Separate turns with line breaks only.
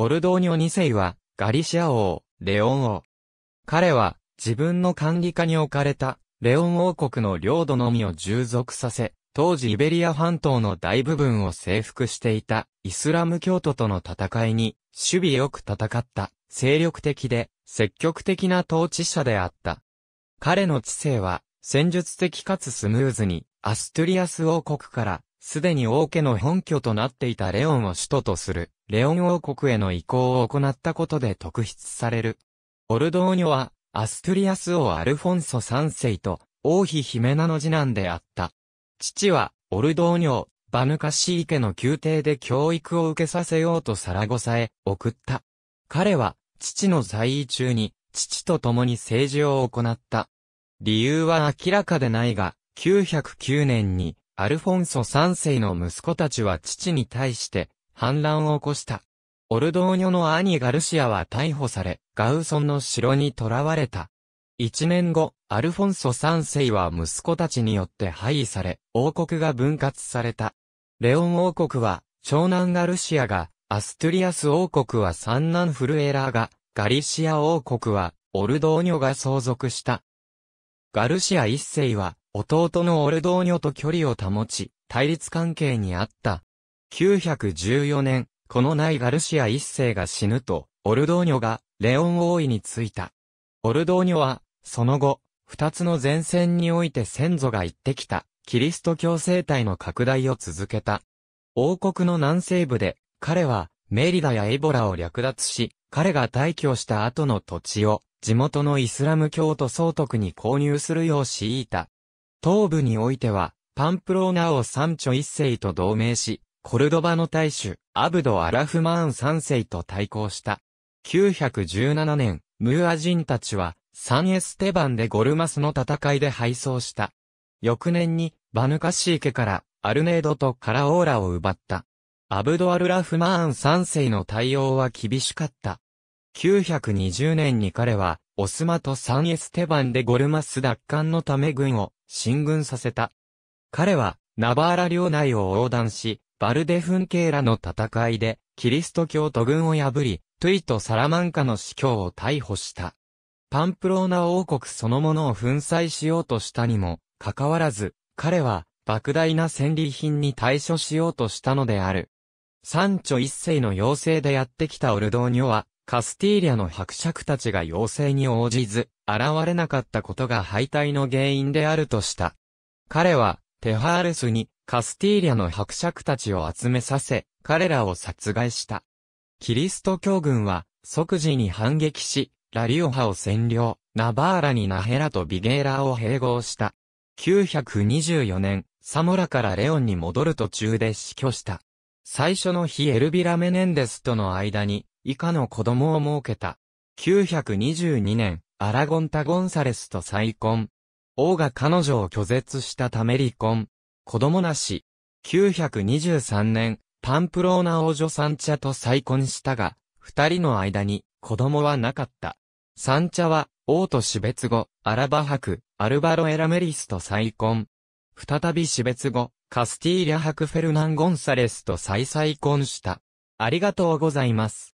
オルドーニョ2世は、ガリシア王、レオン王。彼は、自分の管理下に置かれた、レオン王国の領土のみを従属させ、当時イベリア半島の大部分を征服していた、イスラム教徒との戦いに、守備よく戦った、精力的で、積極的な統治者であった。彼の知性は、戦術的かつスムーズに、アストゥリアス王国からすでに王家の本拠となっていたレオンを首都とする、レオン王国への移行を行ったことで特筆される。オルドーニョは、アストゥリアス王アルフォンソ三世と、王妃姫名の次男であった。父は、オルドーニョバヌカシー家の宮廷で教育を受けさせようとサラゴサへ送った。彼は、父の在位中に、父と共に政治を行った。理由は明らかでないが、909年に、アルフォンソ三世の息子たちは父に対して反乱を起こした。オルドーニョの兄ガルシアは逮捕され、ガウソンの城に囚われた。一年後、アルフォンソ三世は息子たちによって廃位され、王国が分割された。レオン王国は、長男ガルシアが、アストゥリアス王国は三男フルエラーが、ガリシア王国は、オルドーニョが相続した。ガルシア一世は、弟のオルドーニョと距離を保ち、対立関係にあった。914年、このないガルシア一世が死ぬと、オルドーニョがレオン王位についた。オルドーニョは、その後、二つの前線において先祖が行ってきた、キリスト教生態の拡大を続けた。王国の南西部で、彼は、メリダやエボラを略奪し、彼が退去した後の土地を、地元のイスラム教徒総督に購入するよう強いた。東部においては、パンプローナ王を三チ一世と同盟し、コルドバの大主、アブド・アラフマーン三世と対抗した。917年、ムーア人たちは、サンエステバンでゴルマスの戦いで敗走した。翌年に、バヌカシー家から、アルネードとカラオーラを奪った。アブド・アル・ラフマーン三世の対応は厳しかった。920年に彼は、オスマとサンエステバンでゴルマス奪還のため軍を進軍させた。彼は、ナバーラ領内を横断し、バルデフンケーラの戦いで、キリスト教徒軍を破り、トゥイとサラマンカの司教を逮捕した。パンプローナ王国そのものを粉砕しようとしたにも、かかわらず、彼は、莫大な戦利品に対処しようとしたのである。三著一世の要請でやってきたオルドーニョは、カスティーリャの伯爵たちが要請に応じず、現れなかったことが敗退の原因であるとした。彼は、テハールスに、カスティーリャの伯爵たちを集めさせ、彼らを殺害した。キリスト教軍は、即時に反撃し、ラリオハを占領、ナバーラにナヘラとビゲーラを併合した。924年、サモラからレオンに戻る途中で死去した。最初の日エルビラ・メネンデスとの間に、以下の子供を設けた。922年、アラゴンタ・ゴンサレスと再婚。王が彼女を拒絶したため離婚。子供なし。923年、パンプローナ王女サンチャと再婚したが、二人の間に子供はなかった。サンチャは、王と死別後、アラバ博、アルバロ・エラメリスと再婚。再び死別後、カスティーリャ博フェルナン・ゴンサレスと再再婚した。ありがとうございます。